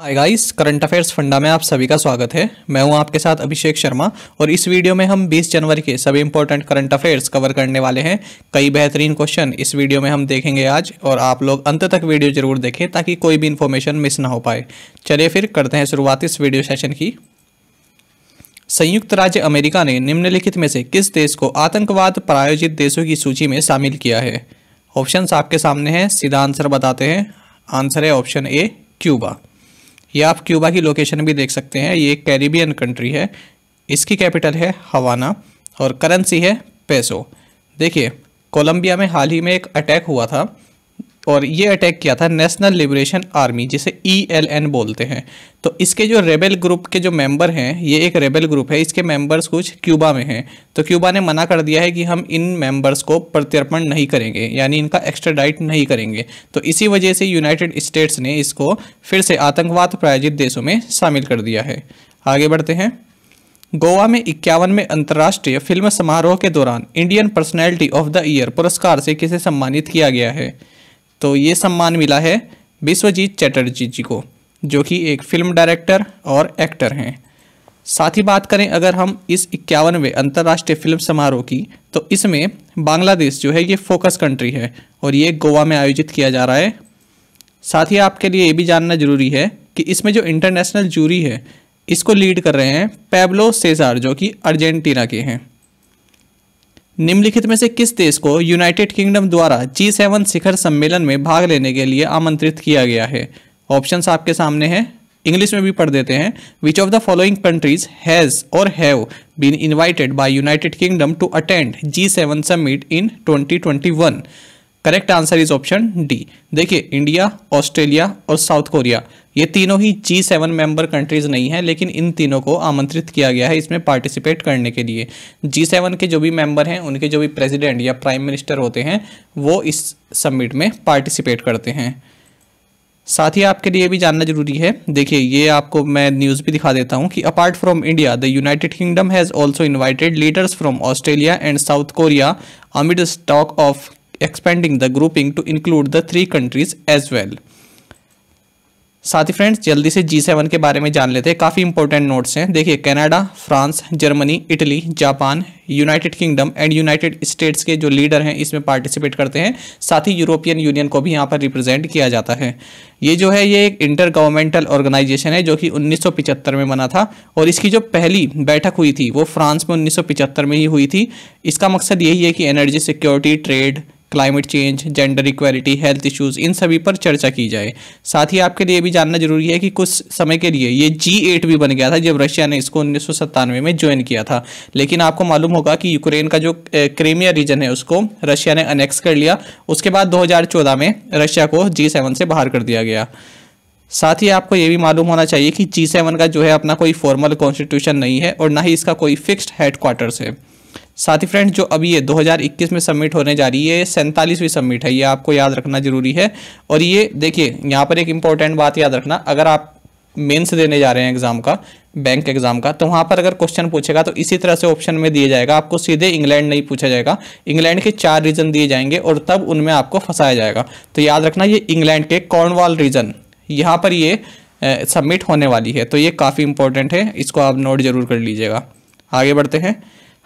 hi guys current affairs funda में आप सभी का स्वागत है मैं हूं आपके साथ अभिषेक शर्मा और इस वीडियो में हम 20 जनवरी के सभी इंपॉर्टेंट करंट अफेयर्स कवर करने वाले हैं कई बेहतरीन क्वेश्चन इस वीडियो में हम देखेंगे आज और आप लोग अंत तक वीडियो जरूर देखें ताकि कोई भी इन्फॉर्मेशन मिस ना हो पाए चलिए फिर करते हैं शुरुआत इस वीडियो सेशन की संयुक्त राज्य अमेरिका ने निम्नलिखित में से किस देश को आतंकवाद प्रायोजित देशों की सूची में शामिल किया है ऑप्शन आपके सामने हैं सीधा आंसर बताते हैं आंसर है ऑप्शन ए क्यूबा या आप क्यूबा की लोकेशन भी देख सकते हैं ये एक कैरिबियन कंट्री है इसकी कैपिटल है हवाना और करेंसी है पैसो देखिए कोलंबिया में हाल ही में एक अटैक हुआ था और ये अटैक किया था नेशनल लिबरेशन आर्मी जिसे ई एल एन बोलते हैं तो इसके जो रेबेल ग्रुप के जो मेंबर हैं ये एक रेबेल ग्रुप है इसके मेंबर्स कुछ क्यूबा में हैं तो क्यूबा ने मना कर दिया है कि हम इन मेंबर्स को प्रत्यर्पण नहीं करेंगे यानी इनका एक्स्ट्राडाइट नहीं करेंगे तो इसी वजह से यूनाइटेड स्टेट्स ने इसको फिर से आतंकवाद प्रायोजित देशों में शामिल कर दिया है आगे बढ़ते हैं गोवा में इक्यावनवें अंतर्राष्ट्रीय फिल्म समारोह के दौरान Indian personality of the year पुरस्कार से किसे सम्मानित किया गया है तो ये सम्मान मिला है विश्वजीत चटर्जी जी को जो कि एक फिल्म डायरेक्टर और एक्टर हैं साथ ही बात करें अगर हम इस इक्यावनवे अंतर्राष्ट्रीय फिल्म समारोह की तो इसमें बांग्लादेश जो है ये फोकस कंट्री है और ये गोवा में आयोजित किया जा रहा है साथ ही आपके लिए ये भी जानना जरूरी है कि इसमें जो इंटरनेशनल जूरी है इसको लीड कर रहे हैं पैब्लो सेजार जो कि अर्जेंटीना के हैं निम्नलिखित में से किस देश को यूनाइटेड किंगडम द्वारा जी सेवन शिखर सम्मेलन में भाग लेने के लिए आमंत्रित किया गया है ऑप्शंस आपके सामने हैं इंग्लिश में भी पढ़ देते हैं which of the following countries has और have been invited by United Kingdom to attend G seven summit in 2021 correct answer is option D देखिए इंडिया ऑस्ट्रेलिया और साउथ कोरिया ये तीनों ही जी सेवन मेंबर कंट्रीज़ नहीं हैं लेकिन इन तीनों को आमंत्रित किया गया है इसमें पार्टिसिपेट करने के लिए जी सेवन के जो भी मेंबर हैं उनके जो भी प्रेसिडेंट या प्राइम मिनिस्टर होते हैं वो इस समिट में पार्टिसिपेट करते हैं साथ ही आपके लिए भी जानना जरूरी है देखिए ये आपको मैं न्यूज़ भी दिखा देता हूँ कि apart from India the United Kingdom has also invited leaders from Australia and South Korea amid stock of expending the grouping to include the three countries as well साथ ही फ्रेंड्स जल्दी से जी सेवन के बारे में जान लेते हैं काफ़ी इंपॉर्टेंट नोट्स हैं देखिए Canada France Germany Italy Japan United Kingdom and United States के जो लीडर हैं इसमें पार्टिसिपेट करते हैं साथ ही यूरोपियन यूनियन को भी यहाँ पर रिप्रेजेंट किया जाता है ये जो है ये एक इंटर गवर्नमेंटल ऑर्गेनाइजेशन है जो कि उन्नीस में बना था और इसकी जो पहली बैठक हुई थी वो फ्रांस में उन्नीस में ही हुई थी इसका मकसद यही है कि energy security trade climate change gender equality health issues इन सभी पर चर्चा की जाए साथ ही आपके लिए भी जानना जरूरी है कि कुछ समय के लिए ये जी एट भी बन गया था जब रशिया ने इसको उन्नीस में ज्वाइन किया था लेकिन आपको मालूम होगा कि यूक्रेन का जो क्रीमिया रीजन है उसको रशिया ने अनेक्स कर लिया उसके बाद दो में रशिया को जी सेवन से बाहर कर दिया गया साथ ही आपको ये भी मालूम होना चाहिए कि जी सेवन का जो है अपना कोई फॉर्मल कॉन्स्टिट्यूशन नहीं है और ना ही इसका कोई फिक्स्ड हेड क्वार्टर्स है साथ ही फ्रेंड जो अभी ये 2021 में सबमिट होने जा रही है ये सैंतालीसवीं सबमिट है ये आपको याद रखना जरूरी है और ये देखिए यहाँ पर एक इंपॉर्टेंट बात याद रखना अगर आप मेंस देने जा रहे हैं एग्जाम का बैंक एग्जाम का तो वहाँ पर अगर क्वेश्चन पूछेगा तो इसी तरह से ऑप्शन में दिया जाएगा आपको सीधे इंग्लैंड नहीं पूछा जाएगा इंग्लैंड के चार रीजन दिए जाएंगे और तब उनमें आपको फंसाया जाएगा तो याद रखना ये इंग्लैंड के कॉर्नवाल रीजन यहाँ पर ये सबमिट होने वाली है तो ये काफ़ी इंपॉर्टेंट है इसको आप नोट जरूर कर लीजिएगा आगे बढ़ते हैं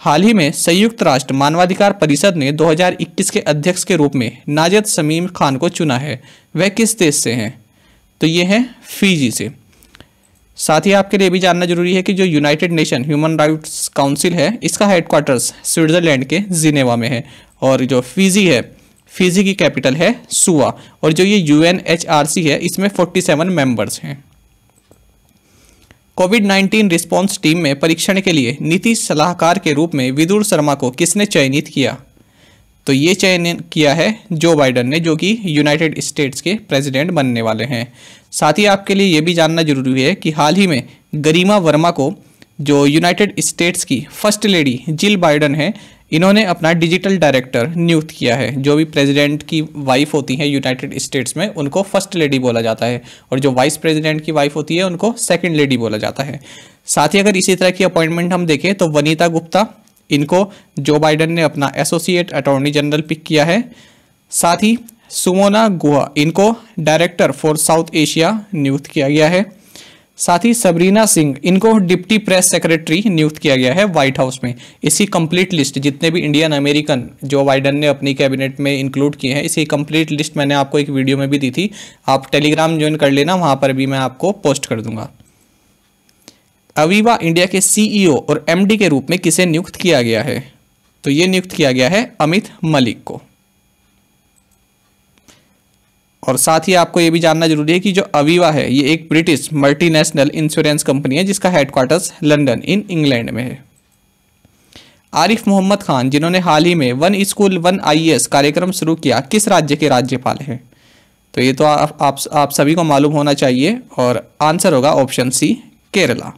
हाल ही में संयुक्त राष्ट्र मानवाधिकार परिषद ने 2021 के अध्यक्ष के रूप में नाजद समीम खान को चुना है वह किस देश से हैं तो ये हैं फीजी से साथ ही आपके लिए भी जानना जरूरी है कि जो United Nation human rights council है इसका हेडक्वार्टर्स स्विट्ज़रलैंड के जिनेवा में है और जो फीजी है फीजी की कैपिटल है सुआ और जो ये यू है इसमें फोर्टी मेंबर्स हैं कोविड 19 रिस्पांस टीम में परीक्षण के लिए नीति सलाहकार के रूप में विदुर शर्मा को किसने चयनित किया तो ये चयन किया है जो बाइडन ने जो कि यूनाइटेड स्टेट्स के प्रेसिडेंट बनने वाले हैं साथ ही आपके लिए ये भी जानना जरूरी है कि हाल ही में गरिमा वर्मा को जो यूनाइटेड स्टेट्स की फर्स्ट लेडी जिल बाइडन है इन्होंने अपना डिजिटल डायरेक्टर नियुक्त किया है जो भी प्रेसिडेंट की वाइफ होती है यूनाइटेड स्टेट्स में उनको फर्स्ट लेडी बोला जाता है और जो वाइस प्रेसिडेंट की वाइफ होती है उनको सेकंड लेडी बोला जाता है साथ ही अगर इसी तरह की अपॉइंटमेंट हम देखें तो वनीता गुप्ता इनको जो बाइडन ने अपना एसोसिएट अटॉर्नी जनरल पिक किया है साथ ही सुमोना गुहा इनको डायरेक्टर फॉर साउथ एशिया नियुक्त किया गया है साथ ही सबरीना सिंह इनको डिप्टी प्रेस सेक्रेटरी नियुक्त किया गया है व्हाइट हाउस में इसी कंप्लीट लिस्ट जितने भी इंडियन अमेरिकन जो बाइडन ने अपनी कैबिनेट में इंक्लूड किए हैं इसी कंप्लीट लिस्ट मैंने आपको एक वीडियो में भी दी थी आप टेलीग्राम ज्वाइन कर लेना वहां पर भी मैं आपको पोस्ट कर दूंगा अवीवा इंडिया के सीईओ e और एमडी के रूप में किसे नियुक्त किया गया है तो ये नियुक्त किया गया है अमित मलिक को और साथ ही आपको ये भी जानना जरूरी है कि जो अवीवा है ये एक ब्रिटिश मल्टीनेशनल इंश्योरेंस कंपनी है जिसका हेडक्वार्टर्स लंदन इन इंग्लैंड में है आरिफ मोहम्मद खान जिन्होंने हाल ही में वन स्कूल वन आईएएस कार्यक्रम शुरू किया किस राज्य के राज्यपाल हैं तो ये तो आप आप, आप सभी को मालूम होना चाहिए और आंसर होगा ऑप्शन सी केरला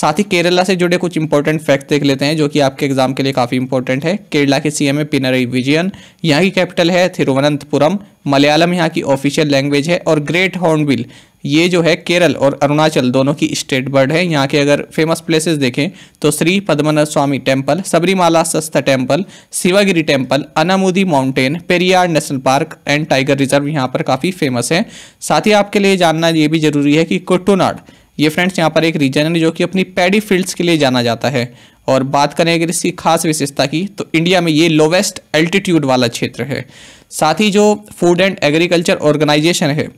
साथ ही केरला से जुड़े कुछ इंपॉर्टेंट फैक्ट देख लेते हैं जो कि आपके एग्जाम के लिए काफ़ी इंपॉर्टेंट है केरला के सीएम है पिनरई विजयन यहाँ की कैपिटल है थिरुवनंतपुरम मलयालम यहाँ की ऑफिशियल लैंग्वेज है और ग्रेट हॉर्नबिल ये जो है केरल और अरुणाचल दोनों की स्टेट बर्ड है यहाँ के अगर फेमस प्लेसेस देखें तो Shri Padmanath Swami temple Sabarimala Sastha temple Sivagiri temple Anamudi mountain Periyar national park and tiger reserve यहाँ पर काफ़ी फेमस है साथ ही आपके लिए जानना ये भी जरूरी है कि कुट्टूनाड ये फ्रेंड्स यहाँ पर एक रीजन है जो कि अपनी पैडी फील्ड्स के लिए जाना जाता है और बात करें अगर इसकी खास विशेषता की तो इंडिया में ये लोवेस्ट एल्टीट्यूड वाला क्षेत्र है साथ ही जो फूड एंड एग्रीकल्चर ऑर्गेनाइजेशन है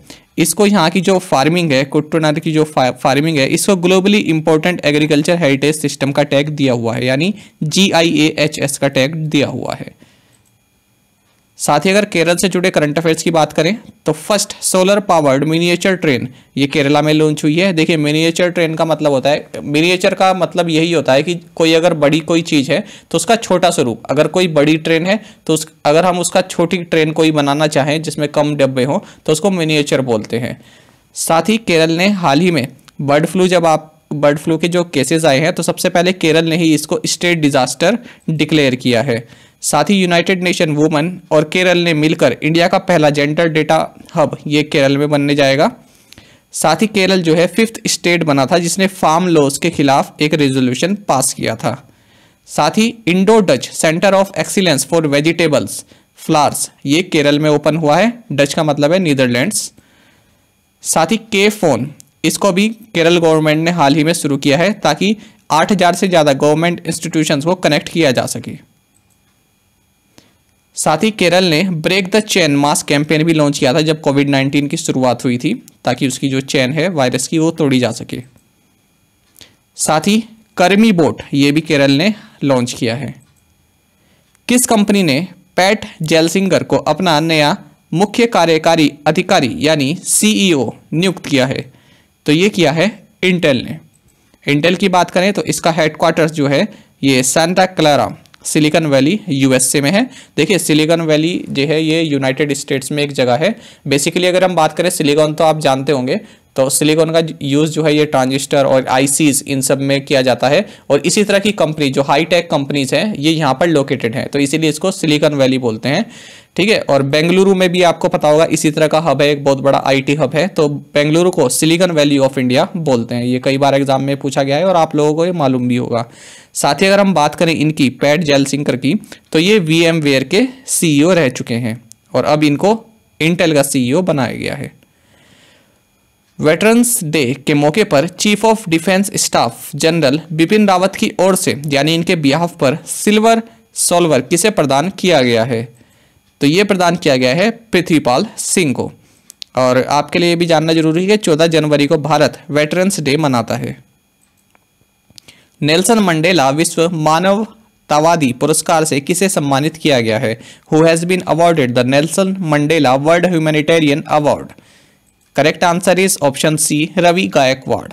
इसको यहाँ की जो फार्मिंग है कुट्टोनार की जो फार्मिंग है इसको globally important agriculture heritage system का टैग दिया हुआ है यानी जी का टैग दिया हुआ है साथ ही अगर केरल से जुड़े करंट अफेयर्स की बात करें तो first solar powered miniature train ये केरला में लॉन्च हुई है देखिए मिनिएचर ट्रेन का मतलब होता है मिनिएचर का मतलब यही होता है कि कोई अगर बड़ी कोई चीज़ है तो उसका छोटा स्वरूप अगर कोई बड़ी ट्रेन है तो उस अगर हम उसका छोटी ट्रेन कोई बनाना चाहें जिसमें कम डब्बे हों तो उसको मिनिएचर बोलते हैं साथ ही केरल ने हाल ही में बर्ड फ्लू जब आप बर्ड फ्लू के जो केसेज आए हैं तो सबसे पहले केरल ने ही इसको स्टेट डिज़ास्टर डिक्लेयर किया है साथ ही यूनाइटेड नेशन वुमन और केरल ने मिलकर इंडिया का पहला जेंडर डेटा हब ये केरल में बनने जाएगा साथ ही केरल जो है फिफ्थ स्टेट बना था जिसने फार्म लॉस के खिलाफ एक रेजोल्यूशन पास किया था साथ ही Indo Dutch centre of excellence for vegetables flowers ये केरल में ओपन हुआ है डच का मतलब है नीदरलैंड्स साथ ही के फोन इसको भी केरल गवर्नमेंट ने हाल ही में शुरू किया है ताकि 8000 से ज़्यादा गवर्नमेंट इंस्टीट्यूशंस को कनेक्ट किया जा सके साथ ही केरल ने break the chain mask campaign भी लॉन्च किया था जब कोविड 19 की शुरुआत हुई थी ताकि उसकी जो चैन है वायरस की वो तोड़ी जा सके साथ ही कर्मी बोट ये भी केरल ने लॉन्च किया है किस कंपनी ने पैट जेलसिंगर को अपना नया मुख्य कार्यकारी अधिकारी यानी सीईओ e नियुक्त किया है तो ये किया है इंटेल ने इंटेल की बात करें तो इसका हेडक्वार्टर्स जो है ये Santa Clara Silicon Valley USA में है देखिए सिलिकॉन वैली जो है ये यूनाइटेड स्टेट्स में एक जगह है बेसिकली अगर हम बात करें सिलिकॉन तो आप जानते होंगे तो सिलिकॉन का यूज़ जो है ये ट्रांजिस्टर और आईसीज इन सब में किया जाता है और इसी तरह की कंपनी जो हाईटेक कंपनीज हैं ये यहाँ पर लोकेटेड हैं तो इसीलिए इसको सिलिकॉन वैली बोलते हैं ठीक है और बेंगलुरु में भी आपको पता होगा इसी तरह का हब है एक बहुत बड़ा आईटी हब है तो बेंगलुरु को सिलिकॉन वैली ऑफ इंडिया बोलते हैं ये कई बार एग्जाम में पूछा गया है और आप लोगों को ये मालूम भी होगा साथ ही अगर हम बात करें इनकी पैट सिंकर की तो ये वी एम वेयर के सीईओ रह चुके हैं और अब इनको इंटेल का ओ बनाया गया है वेटरन्स डे के मौके पर chief of defence staff general Bipin Rawat की ओर से यानी इनके बिहाफ पर सिल्वर सॉल्वर किसे प्रदान किया गया है तो ये प्रदान किया गया है पृथ्वीपाल सिंह को और आपके लिए भी जानना जरूरी है कि चौदह जनवरी को भारत वेटरन्स डे मनाता है नेल्सन मंडेला विश्व मानव तावादी पुरस्कार से किसे सम्मानित किया गया है who has been awarded the Nelson Mandela world humanitarian award correct answer is option C Ravi Gaikwad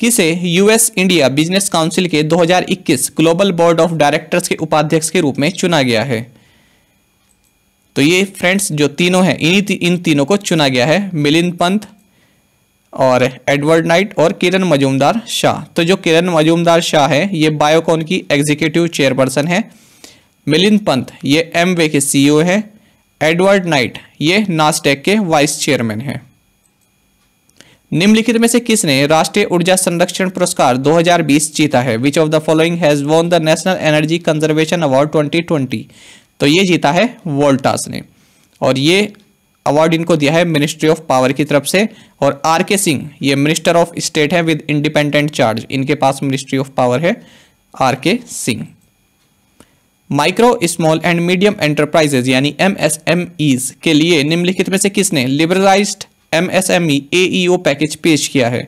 किसे यूएस इंडिया बिजनेस काउंसिल के 2021 ग्लोबल बोर्ड ऑफ डायरेक्टर्स के उपाध्यक्ष के रूप में चुना गया है तो ये फ्रेंड्स जो तीनों हैं इन्हीं ती, इन तीनों को चुना गया है मिलिंद पंत और एडवर्ड नाइट और किरण मजूमदार शाह तो जो किरण मजूमदार शाह है ये बायोकॉन की एग्जीक्यूटिव चेयरपर्सन है मिलिंद पंत ये एम के सीईओ e है एडवर्ड नाइट ये नास्टेक के वाइस चेयरमैन हैं निम्नलिखित में से किसने राष्ट्रीय ऊर्जा संरक्षण पुरस्कार 2020 जीता है which of the following has won the national energy conservation award 2020 तो ये जीता है वोल्टास ने और ये अवार्ड इनको दिया है मिनिस्ट्री ऑफ पावर की तरफ से और आर के सिंह ये मिनिस्टर ऑफ स्टेट है विद इंडिपेंडेंट चार्ज इनके पास मिनिस्ट्री ऑफ पावर है R K Singh micro small and medium enterprises यानी एम के लिए निम्नलिखित में से किसने liberalised M S M E A O package पेश किया है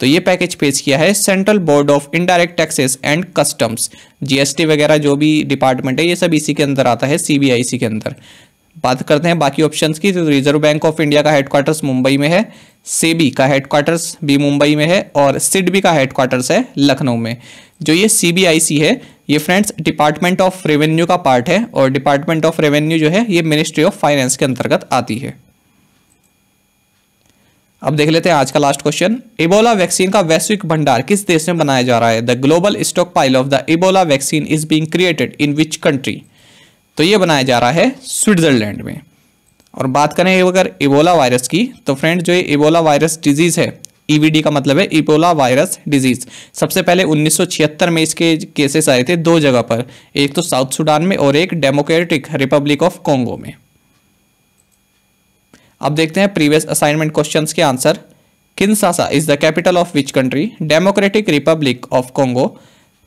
तो ये पैकेज पेश किया है central board of indirect taxes and customs GST वगैरह जो भी डिपार्टमेंट है ये सब इसी के अंदर आता है सीबीआईसी के अंदर बात करते हैं बाकी ऑप्शंस की तो रिजर्व बैंक ऑफ इंडिया का हेडक्वार्टर्स मुंबई में है सेबी का हेडक्वार्टर्स भी मुंबई में है और सिडबी का हेडक्वार्टर्स है लखनऊ में जो ये सीबीआईसी है ये फ्रेंड्स डिपार्टमेंट ऑफ रेवेन्यू का पार्ट है और डिपार्टमेंट ऑफ रेवेन्यू जो है ये मिनिस्ट्री ऑफ फाइनेंस के अंतर्गत आती है अब देख लेते हैं आज का लास्ट क्वेश्चन इबोला वैक्सीन का वैश्विक भंडार किस देश में बनाया जा रहा है the global stockpile of the Ebola vaccine is being created in which country तो ये बनाया जा रहा है स्विट्जरलैंड में और बात करें अगर इबोला वायरस की तो फ्रेंड जो ये इबोला वायरस डिजीज़ है ईवीडी e का मतलब है इबोला वायरस डिजीज़ सबसे पहले 1976 में इसके केसेस आए थे दो जगह पर एक तो साउथ सूडान में और एक डेमोक्रेटिक रिपब्लिक ऑफ कॉन्गो में अब देखते हैं प्रीवियस असाइनमेंट क्वेश्चन के answer Kinshasa is the capital of which country Democratic Republic of Congo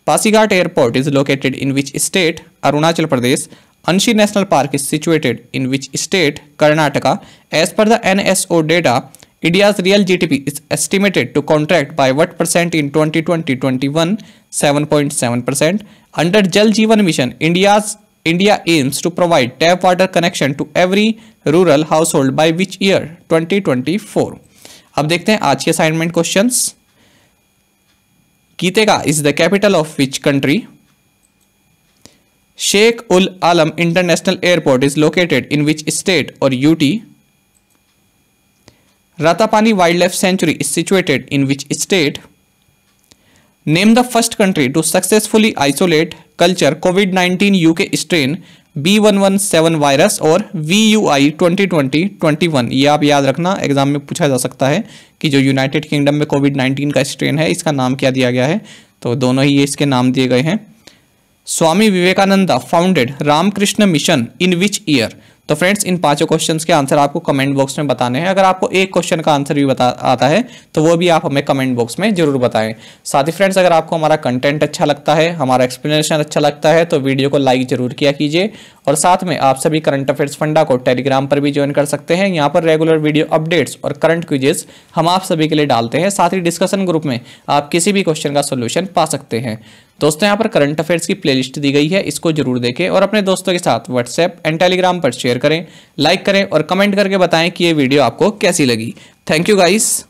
Pasighat airport is located in which state Arunachal Pradesh Anshi national park is situated in which state Karnataka as per the N S O data India's real G is estimated to contract by what percent in twenty twenty twenty one seven point seven percent under Jal Jeevan mission India's India India aims to provide tap water connection to every rural household by which twenty 2024 अब देखते हैं आज के assignment question Kitega is the capital of which country Sheikh ul Alam international airport is located in which state और UT Ratapani wildlife sanctuary is situated in which state name the first country to successfully isolate culture COVID 19 U K strain B one one seven virus और V U I twenty twenty twenty one ये आप याद रखना exam में पूछा जा सकता है कि जो यूनाइटेड किंगडम में कोविड नाइन्टीन का स्ट्रेन है इसका नाम क्या दिया गया है तो दोनों ही ये इसके नाम दिए गए हैं Swami Vivekananda founded Ramakrishna mission in which year तो फ्रेंड्स इन पांचों क्वेश्चंस के आंसर आपको कमेंट बॉक्स में बताने हैं अगर आपको एक क्वेश्चन का आंसर भी बता आता है तो वो भी आप हमें कमेंट बॉक्स में जरूर बताएं साथ ही फ्रेंड्स अगर आपको हमारा कंटेंट अच्छा लगता है हमारा एक्सप्लेनेशन अच्छा लगता है तो वीडियो को लाइक जरूर किया कीजिए और साथ में आप सभी करंट अफेयर्स फंडा को टेलीग्राम पर भी ज्वाइन कर सकते हैं यहाँ पर रेगुलर वीडियो अपडेट्स और करंट क्विजेस हम आप सभी के लिए डालते हैं साथ ही डिस्कशन ग्रुप में आप किसी भी क्वेश्चन का सोल्यूशन पा सकते हैं दोस्तों यहाँ पर करंट अफेयर्स की प्लेलिस्ट दी गई है इसको जरूर देखें और अपने दोस्तों के साथ व्हाट्सएप एंड टेलीग्राम पर शेयर करें लाइक करें और कमेंट करके बताएं कि ये वीडियो आपको कैसी लगी थैंक यू गाइस